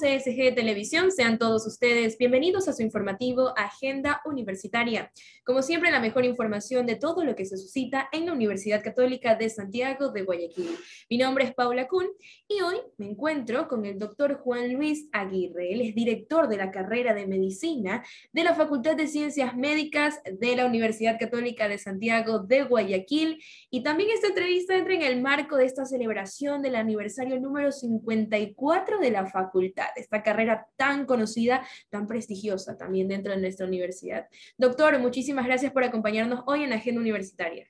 CSG Televisión. Sean todos ustedes bienvenidos a su informativo Agenda Universitaria. Como siempre, la mejor información de todo lo que se suscita en la Universidad Católica de Santiago de Guayaquil. Mi nombre es Paula Kuhn y hoy me encuentro con el doctor Juan Luis Aguirre. Él es director de la carrera de Medicina de la Facultad de Ciencias Médicas de la Universidad Católica de Santiago de Guayaquil. Y también esta entrevista entra en el marco de esta celebración del aniversario número 54 de la facultad esta, carrera tan conocida, tan prestigiosa también dentro de nuestra universidad. Doctor, muchísimas gracias por acompañarnos hoy en la Agenda Universitaria.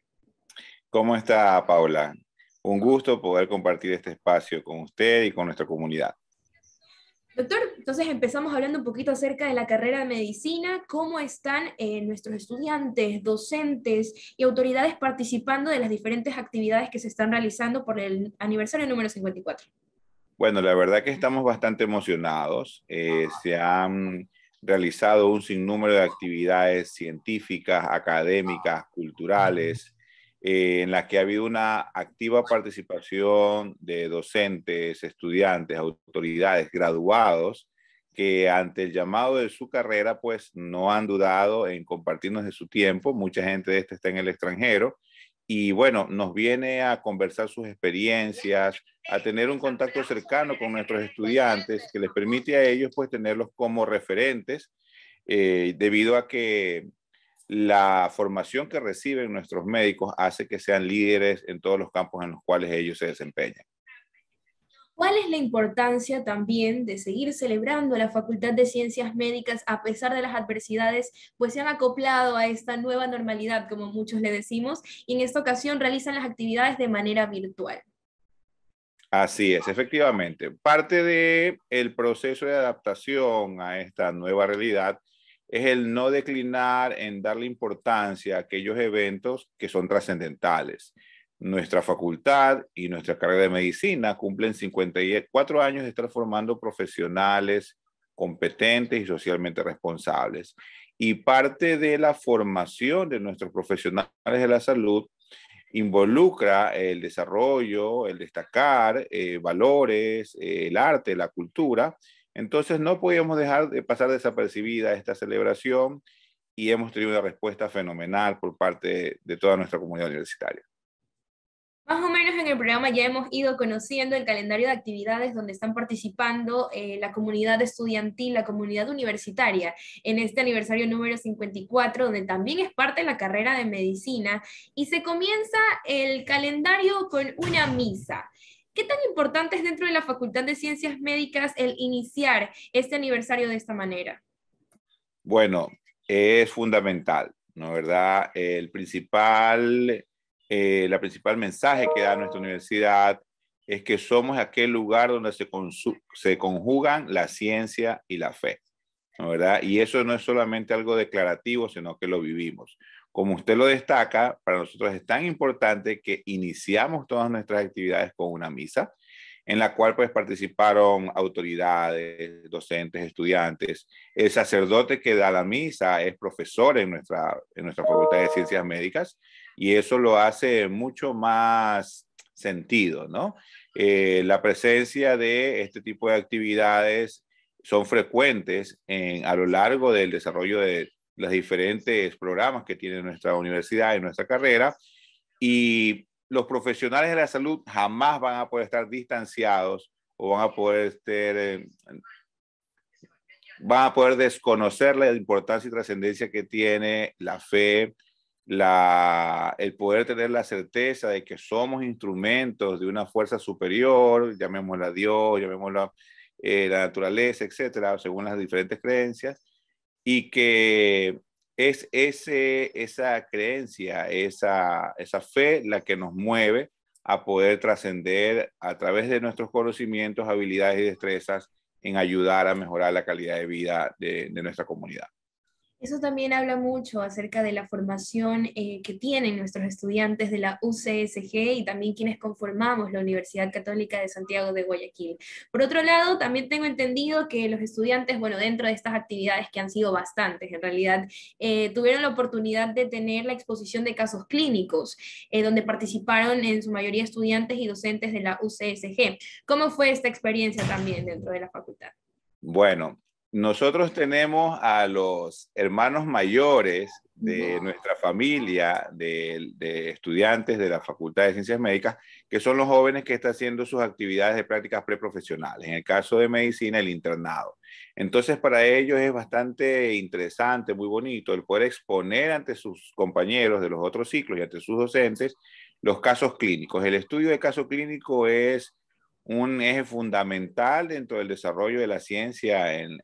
¿Cómo está, Paula? Un gusto poder compartir este espacio con usted y con nuestra comunidad. Doctor, entonces empezamos hablando un poquito acerca de la carrera de medicina, cómo están eh, nuestros estudiantes, docentes y autoridades participando de las diferentes actividades que se están realizando por el aniversario número 54. Bueno, la verdad que estamos bastante emocionados. Eh, se han realizado un sinnúmero de actividades científicas, académicas, culturales, eh, en las que ha habido una activa participación de docentes, estudiantes, autoridades, graduados, que ante el llamado de su carrera, pues no han dudado en compartirnos de su tiempo. Mucha gente de este está en el extranjero y bueno, nos viene a conversar sus experiencias, a tener un contacto cercano con nuestros estudiantes que les permite a ellos pues tenerlos como referentes eh, debido a que la formación que reciben nuestros médicos hace que sean líderes en todos los campos en los cuales ellos se desempeñan. ¿Cuál es la importancia también de seguir celebrando la Facultad de Ciencias Médicas a pesar de las adversidades, pues se han acoplado a esta nueva normalidad, como muchos le decimos, y en esta ocasión realizan las actividades de manera virtual? Así es, efectivamente. Parte del el proceso de adaptación a esta nueva realidad es el no declinar en darle importancia a aquellos eventos que son trascendentales. Nuestra facultad y nuestra carrera de medicina cumplen 54 años de estar formando profesionales competentes y socialmente responsables. Y parte de la formación de nuestros profesionales de la salud involucra el desarrollo, el destacar eh, valores, eh, el arte, la cultura. Entonces no podíamos dejar de pasar desapercibida esta celebración y hemos tenido una respuesta fenomenal por parte de toda nuestra comunidad universitaria. Más o menos en el programa ya hemos ido conociendo el calendario de actividades donde están participando eh, la comunidad estudiantil, la comunidad universitaria, en este aniversario número 54, donde también es parte de la carrera de medicina, y se comienza el calendario con una misa. ¿Qué tan importante es dentro de la Facultad de Ciencias Médicas el iniciar este aniversario de esta manera? Bueno, es fundamental, ¿no? ¿Verdad? El principal eh, la principal mensaje que da nuestra universidad es que somos aquel lugar donde se, conjugan la ciencia y la fe, ¿verdad? Y eso no es solamente algo declarativo, sino que lo vivimos. Como usted lo destaca, para nosotros es tan importante que iniciamos todas nuestras actividades con una misa, en la cual pues participaron autoridades, docentes, estudiantes. El sacerdote que da la misa es profesor en nuestra, en nuestra Facultad de Ciencias Médicas y eso lo hace mucho más sentido, ¿no? Eh, la presencia de este tipo de actividades son frecuentes a lo largo del desarrollo de los diferentes programas que tiene nuestra universidad y nuestra carrera y los profesionales de la salud jamás van a poder estar distanciados o van a poder eh, van a poder desconocer la importancia y trascendencia que tiene la fe, la, el poder tener la certeza de que somos instrumentos de una fuerza superior, llamémosla Dios, llamémosla eh, la naturaleza, etcétera, según las diferentes creencias, y que es ese, esa creencia, esa, esa fe la que nos mueve a poder trascender a través de nuestros conocimientos, habilidades y destrezas en ayudar a mejorar la calidad de vida de nuestra comunidad. Eso también habla mucho acerca de la formación eh, que tienen nuestros estudiantes de la UCSG y también quienes conformamos la Universidad Católica de Santiago de Guayaquil. Por otro lado, también tengo entendido que los estudiantes, bueno, dentro de estas actividades que han sido bastantes en realidad, eh, tuvieron la oportunidad de tener la exposición de casos clínicos, eh, donde participaron en su mayoría estudiantes y docentes de la UCSG. ¿Cómo fue esta experiencia también dentro de la facultad? Bueno, nosotros tenemos a los hermanos mayores de nuestra familia, de, de, estudiantes de la Facultad de Ciencias Médicas, que son los jóvenes que están haciendo sus actividades de prácticas preprofesionales. En el caso de medicina, el internado. Entonces, para ellos es bastante interesante, muy bonito, el poder exponer ante sus compañeros de los otros ciclos y ante sus docentes los casos clínicos. El estudio de caso clínico es un eje fundamental dentro del desarrollo de la ciencia en,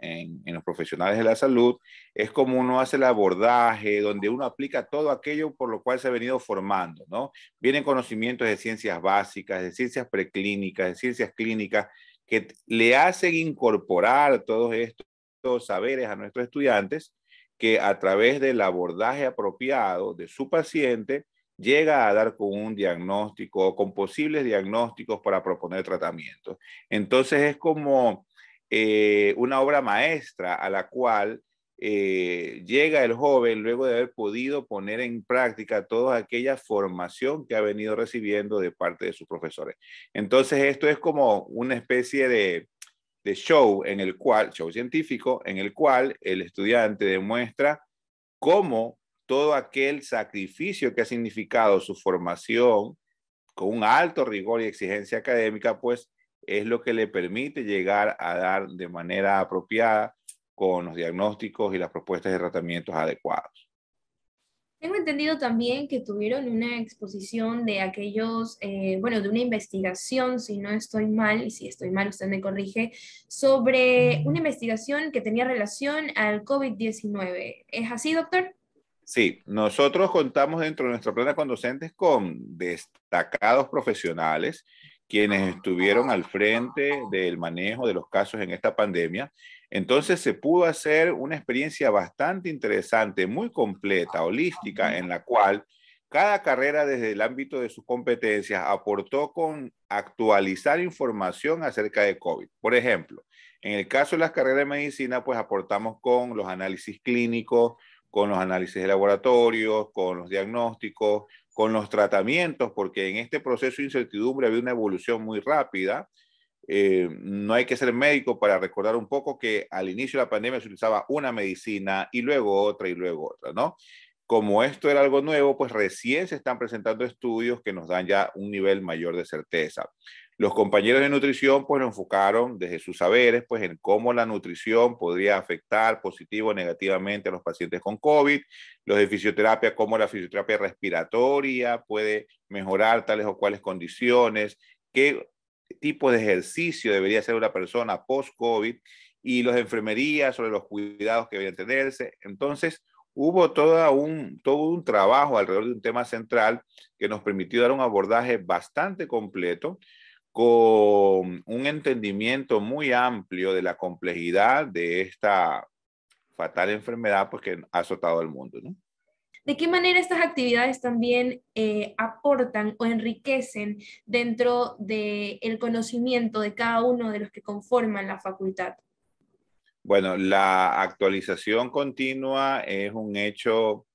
los profesionales de la salud es como uno hace el abordaje, donde uno aplica todo aquello por lo cual se ha venido formando, ¿no? Vienen conocimientos de ciencias básicas, de ciencias preclínicas, de ciencias clínicas, que le hacen incorporar todos estos saberes a nuestros estudiantes, que a través del abordaje apropiado de su paciente, llega a dar con un diagnóstico o con posibles diagnósticos para proponer tratamiento. Entonces es como eh, una obra maestra a la cual eh, llega el joven luego de haber podido poner en práctica toda aquella formación que ha venido recibiendo de parte de sus profesores. Entonces esto es como una especie de, de show en el cual, show científico, en el cual el estudiante demuestra cómo todo aquel sacrificio que ha significado su formación con un alto rigor y exigencia académica, pues es lo que le permite llegar a dar de manera apropiada con los diagnósticos y las propuestas de tratamientos adecuados. Tengo entendido también que tuvieron una exposición de aquellos, eh, bueno, de una investigación, si no estoy mal, y si estoy mal usted me corrige, sobre una investigación que tenía relación al COVID-19. ¿Es así, doctor? Sí, nosotros contamos dentro de nuestra plana con docentes con destacados profesionales quienes estuvieron al frente del manejo de los casos en esta pandemia. Entonces se pudo hacer una experiencia bastante interesante, muy completa, holística, en la cual cada carrera desde el ámbito de sus competencias aportó con actualizar información acerca de COVID. Por ejemplo, en el caso de las carreras de medicina, pues aportamos con los análisis clínicos, con los análisis de laboratorio, con los diagnósticos, con los tratamientos, porque en este proceso de incertidumbre había una evolución muy rápida. Eh, no hay que ser médico para recordar un poco que al inicio de la pandemia se utilizaba una medicina y luego otra y luego otra, ¿no? Como esto era algo nuevo, pues recién se están presentando estudios que nos dan ya un nivel mayor de certeza. Los compañeros de nutrición pues lo enfocaron desde sus saberes pues en cómo la nutrición podría afectar positivo o negativamente a los pacientes con COVID, los de fisioterapia, cómo la fisioterapia respiratoria puede mejorar tales o cuales condiciones, qué tipo de ejercicio debería hacer una persona post-COVID y los de enfermería sobre los cuidados que deben tenerse. Entonces, hubo toda un, todo un trabajo alrededor de un tema central que nos permitió dar un abordaje bastante completo con un entendimiento muy amplio de la complejidad de esta fatal enfermedad pues, que ha azotado al mundo. ¿De qué manera estas actividades también eh, aportan o enriquecen dentro del conocimiento de cada uno de los que conforman la facultad? Bueno, la actualización continua es un hecho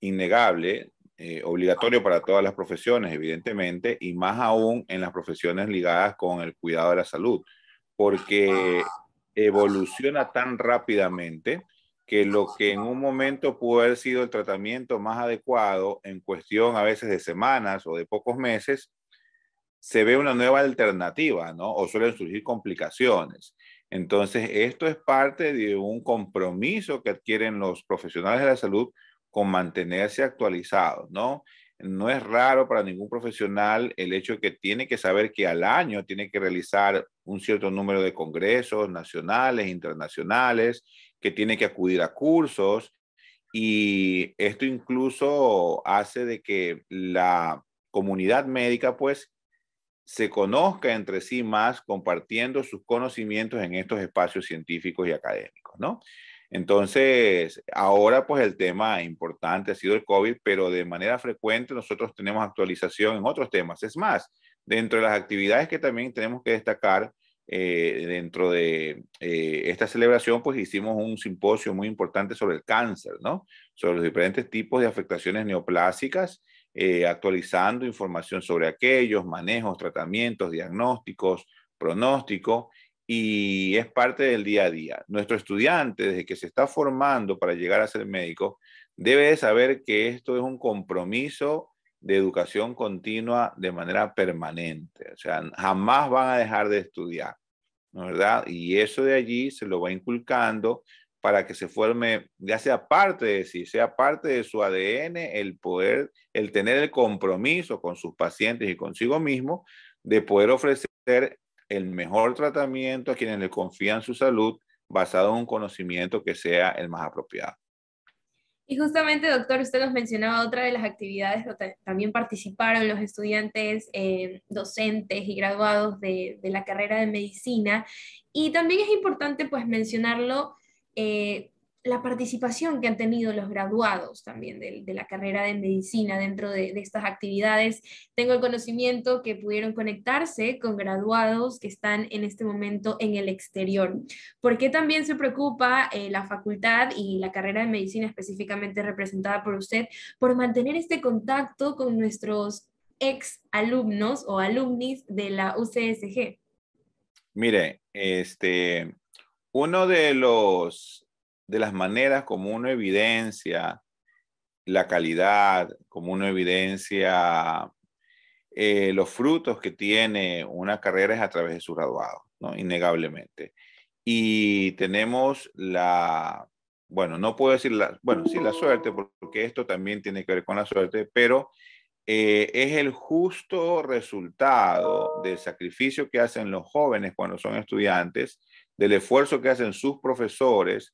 innegable eh, obligatorio para todas las profesiones, evidentemente, y más aún en las profesiones ligadas con el cuidado de la salud, porque evoluciona tan rápidamente que lo que en un momento pudo haber sido el tratamiento más adecuado en cuestión a veces de semanas o de pocos meses, se ve una nueva alternativa, ¿no? O suelen surgir complicaciones. Entonces, esto es parte de un compromiso que adquieren los profesionales de la salud con mantenerse actualizado, ¿no? No es raro para ningún profesional el hecho de que tiene que saber que al año tiene que realizar un cierto número de congresos nacionales, internacionales, que tiene que acudir a cursos y esto incluso hace de que la comunidad médica pues se conozca entre sí más compartiendo sus conocimientos en estos espacios científicos y académicos, ¿no? Entonces, ahora pues el tema importante ha sido el COVID, pero de manera frecuente nosotros tenemos actualización en otros temas. Es más, dentro de las actividades que también tenemos que destacar, eh, dentro de eh, esta celebración, pues hicimos un simposio muy importante sobre el cáncer, ¿no? Sobre los diferentes tipos de afectaciones neoplásicas, eh, actualizando información sobre aquellos, manejos, tratamientos, diagnósticos, pronóstico y es parte del día a día. Nuestro estudiante, desde que se está formando para llegar a ser médico, debe saber que esto es un compromiso de educación continua de manera permanente. O sea, jamás van a dejar de estudiar, verdad? Y eso de allí se lo va inculcando para que se forme, ya sea parte de sí, sea parte de su ADN, el poder, el tener el compromiso con sus pacientes y consigo mismo de poder ofrecer el mejor tratamiento a quienes le confían su salud basado en un conocimiento que sea el más apropiado. Y justamente, doctor, usted nos mencionaba otra de las actividades también participaron los estudiantes eh, docentes y graduados de, la carrera de medicina. Y también es importante pues mencionarlo eh, la participación que han tenido los graduados también de, la carrera de medicina dentro de, estas actividades. Tengo el conocimiento que pudieron conectarse con graduados que están en este momento en el exterior. ¿Por qué también se preocupa eh, la facultad y la carrera de medicina específicamente representada por usted por mantener este contacto con nuestros ex alumnos o alumnis de la UCSG? Mire, este, uno de los de las maneras como uno evidencia la calidad, como uno evidencia eh, los frutos que tiene una carrera es a través de su graduado, ¿no? innegablemente. Y tenemos la, bueno, no puedo decir la, bueno, sí la suerte, porque esto también tiene que ver con la suerte, pero eh, es el justo resultado del sacrificio que hacen los jóvenes cuando son estudiantes, del esfuerzo que hacen sus profesores,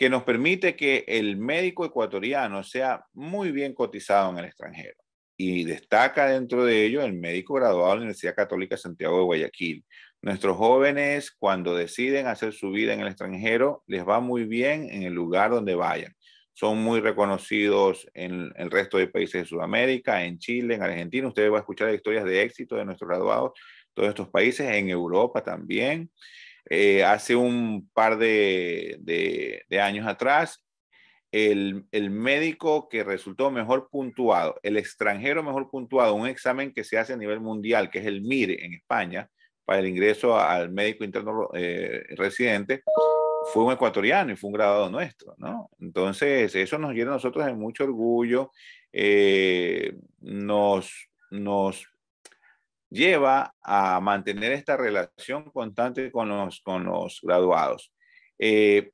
que nos permite que el médico ecuatoriano sea muy bien cotizado en el extranjero. Y destaca dentro de ello el médico graduado de la Universidad Católica Santiago de Guayaquil. Nuestros jóvenes, cuando deciden hacer su vida en el extranjero, les va muy bien en el lugar donde vayan. Son muy reconocidos en el resto de países de Sudamérica, en Chile, en Argentina. Ustedes van a escuchar historias de éxito de nuestros graduados, todos estos países, en Europa también. Eh, hace un par de, años atrás, el, médico que resultó mejor puntuado, el extranjero mejor puntuado, un examen que se hace a nivel mundial, que es el MIRE en España, para el ingreso al médico interno eh, residente, fue un ecuatoriano y fue un graduado nuestro, ¿no? Entonces, eso nos llena a nosotros de mucho orgullo, eh, nos, nos lleva a mantener esta relación constante con los, graduados. Eh,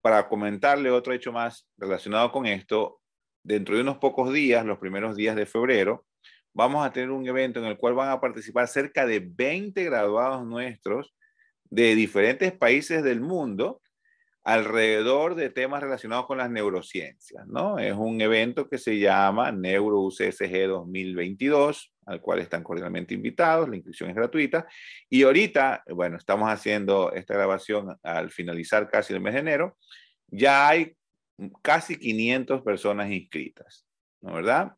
para comentarle otro hecho más relacionado con esto, dentro de unos pocos días, los primeros días de febrero, vamos a tener un evento en el cual van a participar cerca de 20 graduados nuestros de diferentes países del mundo alrededor de temas relacionados con las neurociencias, ¿no? Es un evento que se llama NeuroUCSG 2022, al cual están cordialmente invitados, la inscripción es gratuita, y ahorita, bueno, estamos haciendo esta grabación al finalizar casi el mes de enero, ya hay casi 500 personas inscritas, ¿no verdad?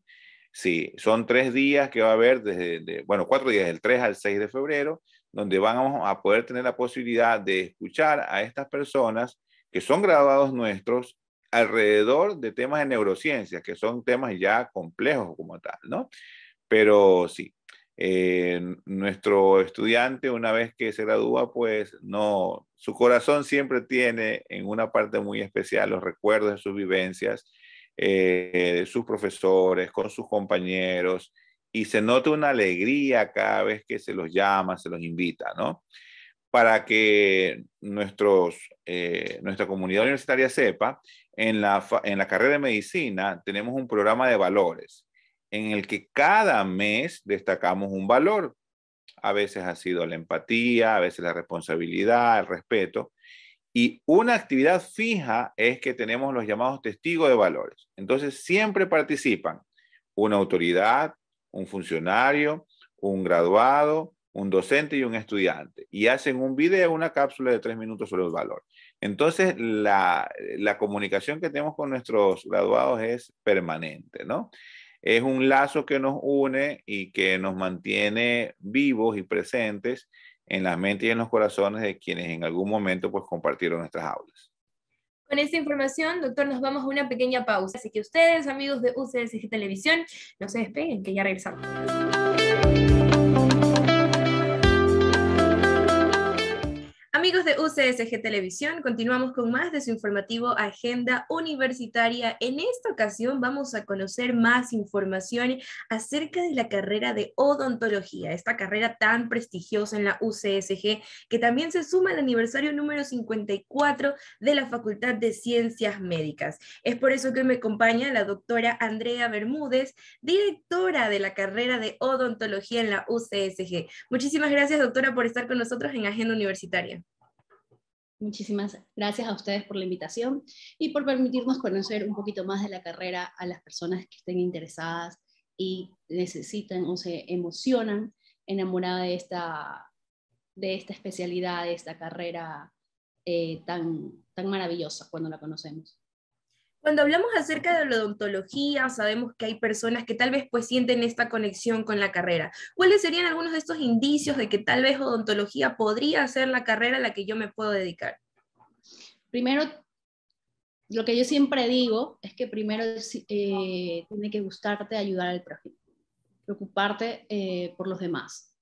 Sí, son tres días que va a haber desde, bueno, cuatro días, del 3 al 6 de febrero, donde vamos a poder tener la posibilidad de escuchar a estas personas que son grabados nuestros alrededor de temas de neurociencia, que son temas ya complejos como tal, ¿no? Pero sí, eh, nuestro estudiante una vez que se gradúa, pues no, su corazón siempre tiene en una parte muy especial los recuerdos de sus vivencias, eh, de sus profesores, con sus compañeros, y se nota una alegría cada vez que se los llama, se los invita, ¿no? para que eh, nuestra comunidad universitaria sepa, en la carrera de medicina tenemos un programa de valores en el que cada mes destacamos un valor. A veces ha sido la empatía, a veces la responsabilidad, el respeto. Y una actividad fija es que tenemos los llamados testigos de valores. Entonces siempre participan una autoridad, un funcionario, un graduado, un docente y un estudiante, y hacen un video, una cápsula de tres minutos sobre el valor. Entonces, la, comunicación que tenemos con nuestros graduados es permanente, ¿no? Es un lazo que nos une y que nos mantiene vivos y presentes en las mentes y en los corazones de quienes en algún momento pues compartieron nuestras aulas. Con esta información, doctor, nos vamos a una pequeña pausa. Así que ustedes, amigos de UCSG Televisión, no se despeguen, que ya regresamos. Amigos de UCSG Televisión, continuamos con más de su informativo Agenda Universitaria. En esta ocasión vamos a conocer más información acerca de la carrera de odontología, esta carrera tan prestigiosa en la UCSG que también se suma al aniversario número 54 de la Facultad de Ciencias Médicas. Es por eso que me acompaña la doctora Andrea Bermúdez, directora de la carrera de odontología en la UCSG. Muchísimas gracias, doctora, por estar con nosotros en Agenda Universitaria. Muchísimas gracias a ustedes por la invitación y por permitirnos conocer un poquito más de la carrera a las personas que estén interesadas y necesitan o se emocionan enamorada de esta, de esta especialidad, de esta carrera eh, tan, tan maravillosa cuando la conocemos. Cuando hablamos acerca de la odontología, sabemos que hay personas que tal vez pues sienten esta conexión con la carrera. ¿Cuáles serían algunos de estos indicios de que tal vez odontología podría ser la carrera a la que yo me puedo dedicar? Primero, lo que yo siempre digo es que primero eh, tiene que gustarte ayudar al prójimo, preocuparte eh, por los demás,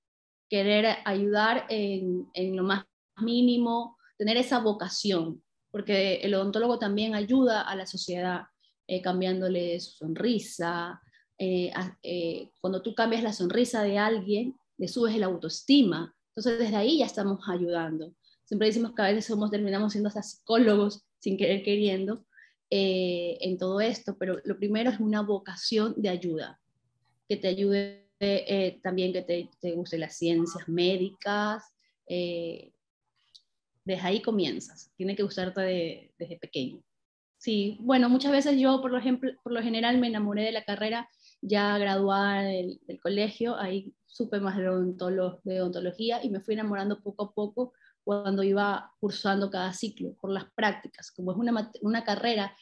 querer ayudar en, en lo más mínimo, tener esa vocación, porque el odontólogo también ayuda a la sociedad eh, cambiándole su sonrisa. Eh, eh, cuando tú cambias la sonrisa de alguien, le subes el autoestima. Entonces desde ahí ya estamos ayudando. Siempre decimos que a veces somos, terminamos siendo hasta psicólogos sin querer queriendo en todo esto, pero lo primero es una vocación de ayuda, que te ayude también que te, te gusten las ciencias médicas, eh, desde ahí comienzas, tiene que gustarte desde pequeño. Sí, bueno, muchas veces yo, por, ejemplo, por lo general, me enamoré de la carrera ya graduada del, colegio, ahí supe más de, de odontología y me fui enamorando poco a poco cuando iba cursando cada ciclo, por las prácticas, como es una, una carrera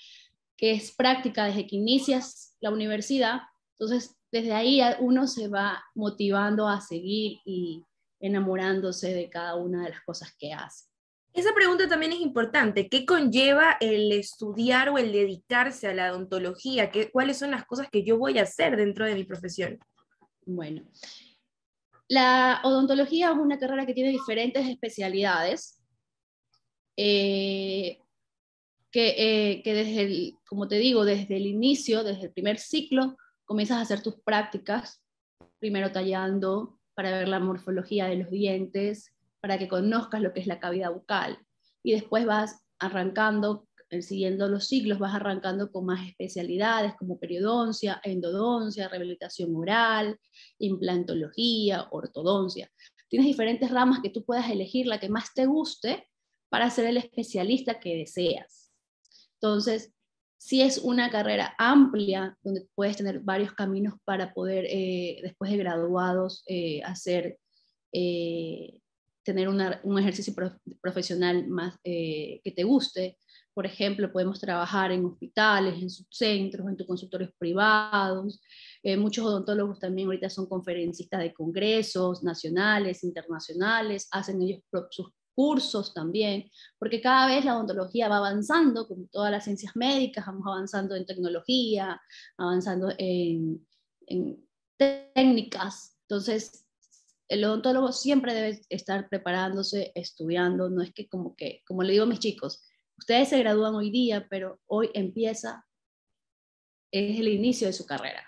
que es práctica desde que inicias la universidad, entonces desde ahí uno se va motivando a seguir y enamorándose de cada una de las cosas que hace. Esa pregunta también es importante. ¿Qué conlleva el estudiar o el dedicarse a la odontología? ¿Qué, ¿Cuáles son las cosas que yo voy a hacer dentro de mi profesión? Bueno, la odontología es una carrera que tiene diferentes especialidades. Eh, que, eh, que, desde como te digo, desde el inicio, desde el primer ciclo, comienzas a hacer tus prácticas, primero tallando para ver la morfología de los dientes, para que conozcas lo que es la cavidad bucal. Y después vas arrancando, eh, siguiendo los ciclos, vas arrancando con más especialidades como periodoncia, endodoncia, rehabilitación oral, implantología, ortodoncia. Tienes diferentes ramas que tú puedas elegir la que más te guste para ser el especialista que deseas. Entonces, si es una carrera amplia donde puedes tener varios caminos para poder, eh, después de graduados, eh, hacer tener un ejercicio profesional más eh, que te guste. Por ejemplo, podemos trabajar en hospitales, en subcentros, en tus consultorios privados. Eh, muchos odontólogos también ahorita son conferencistas de congresos nacionales, internacionales, hacen ellos sus cursos también, porque cada vez la odontología va avanzando, como todas las ciencias médicas, vamos avanzando en tecnología, avanzando en, en técnicas. Entonces, el odontólogo siempre debe estar preparándose, estudiando, no es que como que, como le digo a mis chicos, ustedes se gradúan hoy día, pero hoy empieza, es el inicio de su carrera.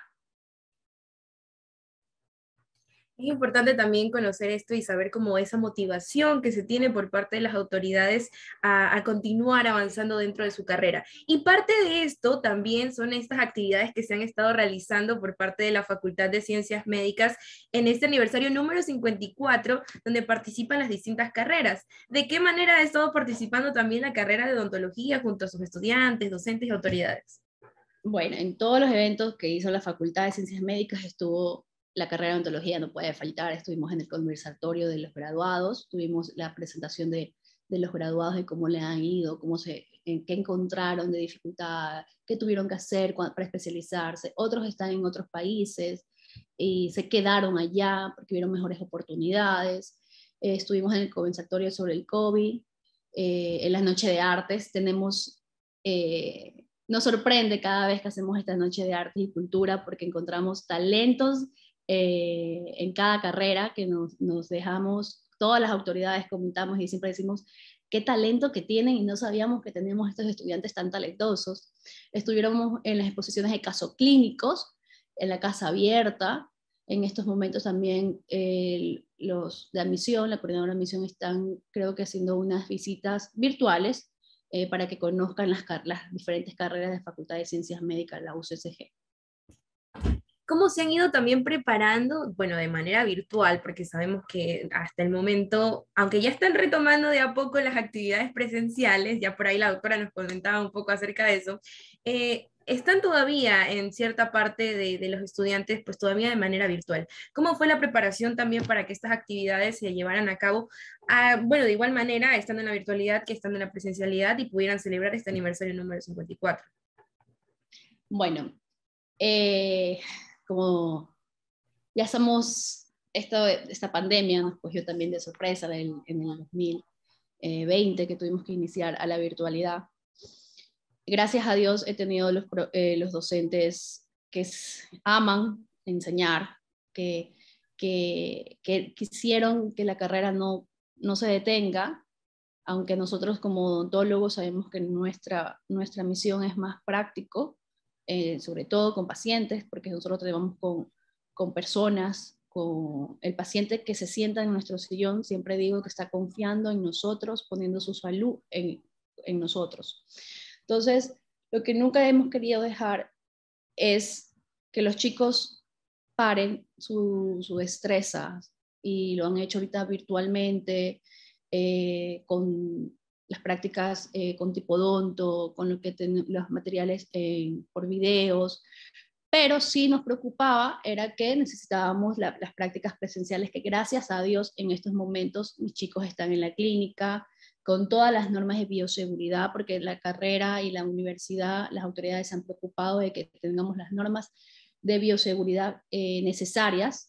Es importante también conocer esto y saber cómo esa motivación que se tiene por parte de las autoridades a, continuar avanzando dentro de su carrera. Y parte de esto también son estas actividades que se han estado realizando por parte de la Facultad de Ciencias Médicas en este aniversario número 54, donde participan las distintas carreras. ¿De qué manera ha estado participando también la carrera de odontología junto a sus estudiantes, docentes y autoridades? Bueno, en todos los eventos que hizo la Facultad de Ciencias Médicas estuvo la carrera de ontología no puede faltar, estuvimos en el conversatorio de los graduados, tuvimos la presentación de, de los graduados de cómo le han ido, cómo se, en qué encontraron de dificultad, qué tuvieron que hacer para especializarse. Otros están en otros países y se quedaron allá porque vieron mejores oportunidades. Eh, estuvimos en el conversatorio sobre el COVID. Eh, en la noche de artes tenemos, eh, nos sorprende cada vez que hacemos esta noche de artes y cultura porque encontramos talentos eh, en cada carrera que nos, dejamos, todas las autoridades comentamos y siempre decimos qué talento que tienen y no sabíamos que teníamos estos estudiantes tan talentosos. Estuviéramos en las exposiciones de casos clínicos, en la casa abierta, en estos momentos también los de admisión, la coordinadora de admisión están creo que haciendo unas visitas virtuales eh, para que conozcan las, las diferentes carreras de Facultad de Ciencias Médicas, la UCSG. ¿Cómo se han ido también preparando? Bueno, de manera virtual, porque sabemos que hasta el momento, aunque ya están retomando de a poco las actividades presenciales, ya por ahí la doctora nos comentaba un poco acerca de eso, eh, están todavía en cierta parte de, los estudiantes, pues todavía de manera virtual. ¿Cómo fue la preparación también para que estas actividades se llevaran a cabo? Ah, bueno, de igual manera, estando en la virtualidad que estando en la presencialidad y pudieran celebrar este aniversario número 54. Bueno, eh, como ya somos esta pandemia nos cogió también de sorpresa en el 2020 que tuvimos que iniciar a la virtualidad. Gracias a Dios he tenido los, eh, los docentes que aman enseñar, que, que, que, quisieron que la carrera no, no se detenga, aunque nosotros como odontólogos sabemos que nuestra, nuestra misión es más práctico, eh, sobre todo con pacientes, porque nosotros trabajamos con, con personas, con el paciente que se sienta en nuestro sillón, siempre digo que está confiando en nosotros, poniendo su salud en, en nosotros. Entonces, lo que nunca hemos querido dejar es que los chicos paren su, destreza y lo han hecho ahorita virtualmente, eh, con las prácticas eh, con tipodonto, con lo que los materiales eh, por videos, pero sí nos preocupaba era que necesitábamos las prácticas presenciales, que gracias a Dios en estos momentos mis chicos están en la clínica con todas las normas de bioseguridad, porque la carrera y la universidad, las autoridades se han preocupado de que tengamos las normas de bioseguridad eh, necesarias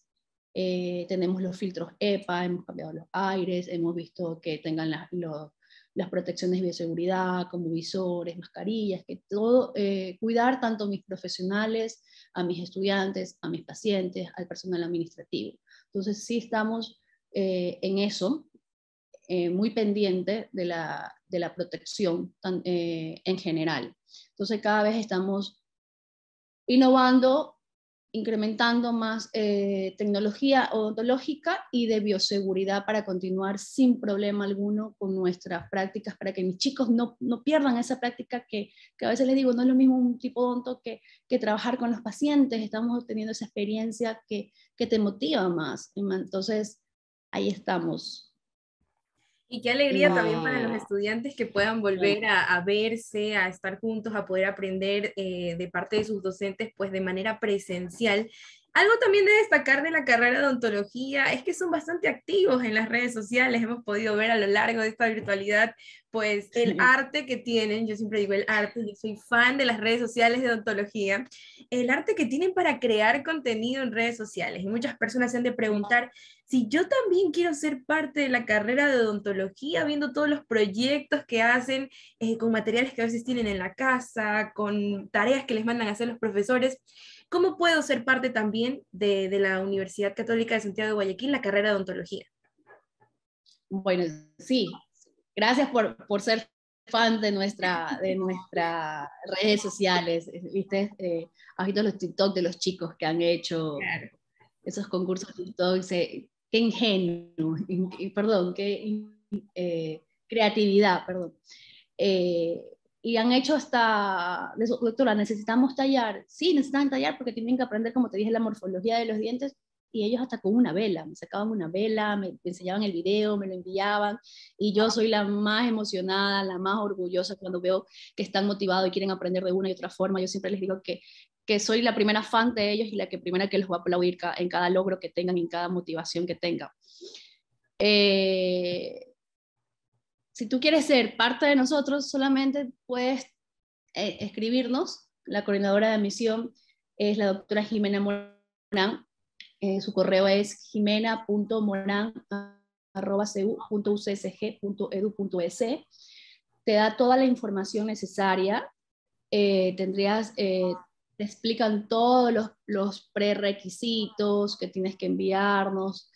tenemos los filtros EPA, hemos cambiado los aires, hemos visto que tengan los, las protecciones de bioseguridad, como visores, mascarillas, que todo, eh, cuidar tanto a mis profesionales, a mis estudiantes, a mis pacientes, al personal administrativo. Entonces, sí estamos eh, en eso, eh, muy pendiente de la, protección en general. Entonces, cada vez estamos innovando incrementando más eh, tecnología odontológica y de bioseguridad para continuar sin problema alguno con nuestras prácticas, para que mis chicos no, no pierdan esa práctica que, que, a veces les digo, no es lo mismo un tipo odonto que, trabajar con los pacientes, estamos obteniendo esa experiencia que, que te motiva más. Entonces, ahí estamos. Y qué alegría también para los estudiantes que puedan volver a, verse, a estar juntos, a poder aprender eh, de parte de sus docentes, pues de manera presencial algo también de destacar de la carrera de odontología es que son bastante activos en las redes sociales. Hemos podido ver a lo largo de esta virtualidad, pues el arte que tienen. Yo siempre digo el arte, yo soy fan de las redes sociales de odontología. El arte que tienen para crear contenido en redes sociales. Y muchas personas se han de preguntar si yo también quiero ser parte de la carrera de odontología, viendo todos los proyectos que hacen eh, con materiales que a veces tienen en la casa, con tareas que les mandan a hacer los profesores. ¿Cómo puedo ser parte también de, la Universidad Católica de Santiago de Guayaquil, la carrera de odontología? Bueno, sí, gracias por, ser fan de nuestra de nuestras redes sociales, viste, eh, has visto los TikTok de los chicos que han hecho esos concursos TikTok, qué ingenuo, perdón, qué eh, creatividad, perdón. Eh, y han hecho hasta, doctora, necesitamos tallar. Sí, necesitan tallar porque tienen que aprender, como te dije, la morfología de los dientes. Y ellos hasta con una vela, me sacaban una vela, me, enseñaban el video, me lo enviaban. Y yo soy la más emocionada, la más orgullosa cuando veo que están motivados y quieren aprender de una y otra forma. Yo siempre les digo que, que soy la primera fan de ellos y la que primera que los va a aplaudir en cada logro que tengan, en cada motivación que tengan. Eh, si tú quieres ser parte de nosotros, solamente puedes eh, escribirnos. La coordinadora de misión es la doctora Jimena Morán. Eh, su correo es jimena.morán.ucsg.edu.es. E e te da toda la información necesaria. Eh, tendrías, te explican todos los, los prerequisitos que tienes que enviarnos.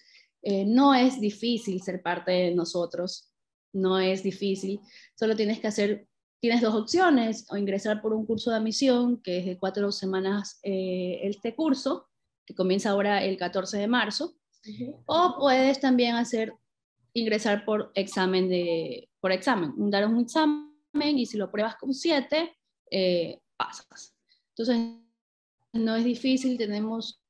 no es difícil ser parte de nosotros no es difícil, solo tienes que hacer, tienes dos opciones, o ingresar por un curso de admisión, que es de cuatro semanas eh, este curso, que comienza ahora el 14 de marzo, o puedes también hacer, ingresar por examen, por examen, dar un examen y si lo pruebas con siete, eh, pasas. Entonces, no es difícil, tenemos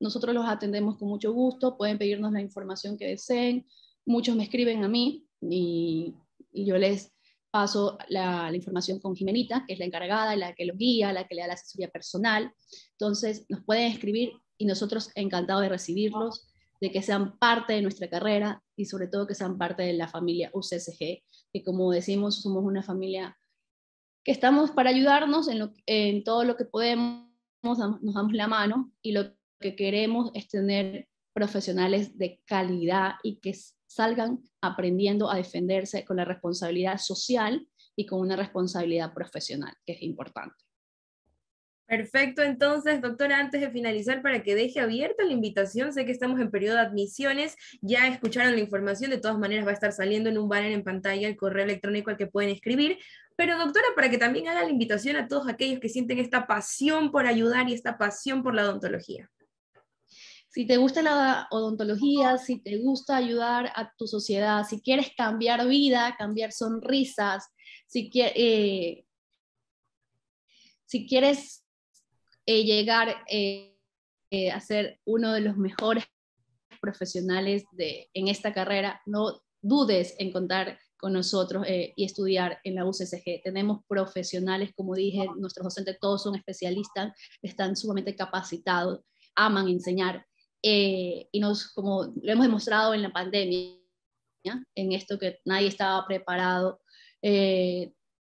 nosotros los atendemos con mucho gusto, pueden pedirnos la información que deseen, Muchos me escriben a mí y, yo les paso la, información con Jimenita, que es la encargada, la que los guía, la que le da la asesoría personal. Entonces, nos pueden escribir y nosotros encantados de recibirlos, de que sean parte de nuestra carrera y sobre todo que sean parte de la familia UCSG, que como decimos, somos una familia que estamos para ayudarnos en, lo, en todo lo que podemos, nos damos la mano y lo que queremos es tener profesionales de calidad y que salgan aprendiendo a defenderse con la responsabilidad social y con una responsabilidad profesional, que es importante. Perfecto, entonces, doctora, antes de finalizar, para que deje abierta la invitación, sé que estamos en periodo de admisiones, ya escucharon la información, de todas maneras va a estar saliendo en un banner en pantalla el correo electrónico al que pueden escribir, pero doctora, para que también haga la invitación a todos aquellos que sienten esta pasión por ayudar y esta pasión por la odontología. Si te gusta la odontología, si te gusta ayudar a tu sociedad, si quieres cambiar vida, cambiar sonrisas, si, eh, quieres eh, llegar eh, a ser uno de los mejores profesionales de, en esta carrera, no dudes en contar con nosotros y estudiar en la UCSG. Tenemos profesionales, como dije, nuestros docentes todos son especialistas, están sumamente capacitados, aman enseñar, eh, y nos, como lo hemos demostrado en la pandemia, en esto que nadie estaba preparado, eh,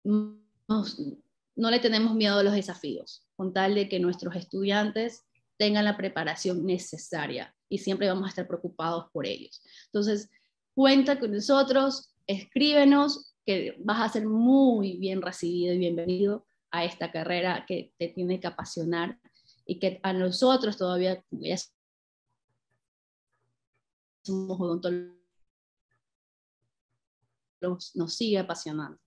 no le tenemos miedo a los desafíos, con tal de que nuestros estudiantes tengan la preparación necesaria y siempre vamos a estar preocupados por ellos. Entonces, cuenta con nosotros, escríbenos, que vas a ser muy bien recibido y bienvenido a esta carrera que te tiene que apasionar y que a nosotros todavía, nos sigue apasionando.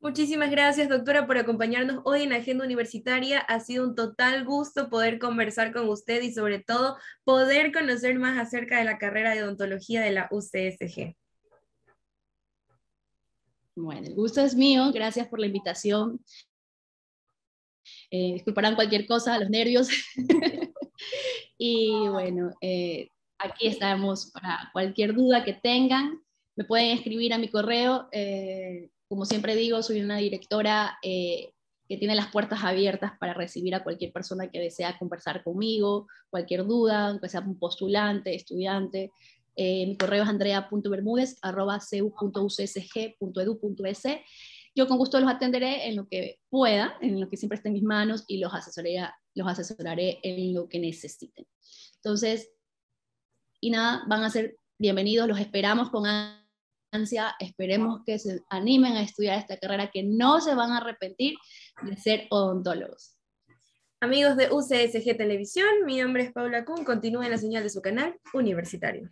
Muchísimas gracias, doctora, por acompañarnos hoy en Agenda Universitaria. Ha sido un total gusto poder conversar con usted y sobre todo poder conocer más acerca de la carrera de odontología de la UCSG. Bueno, el gusto es mío. Gracias por la invitación. Eh, disculparán cualquier cosa, los nervios. y bueno, eh, aquí estamos para cualquier duda que tengan. Me pueden escribir a mi correo. Eh, como siempre digo, soy una directora eh, que tiene las puertas abiertas para recibir a cualquier persona que desea conversar conmigo, cualquier duda, aunque sea un postulante, estudiante. Eh, mi correo es andrea.bermúdez.cu.ucsg.edu.es. E e e. Yo con gusto los atenderé en lo que pueda, en lo que siempre esté en mis manos y los asesoraré, los asesoraré en lo que necesiten. Entonces, y nada, van a ser bienvenidos, los esperamos con ansia, esperemos que se animen a estudiar esta carrera, que no se van a arrepentir de ser odontólogos. Amigos de UCSG Televisión, mi nombre es Paula Kuhn, continúen la señal de su canal universitario.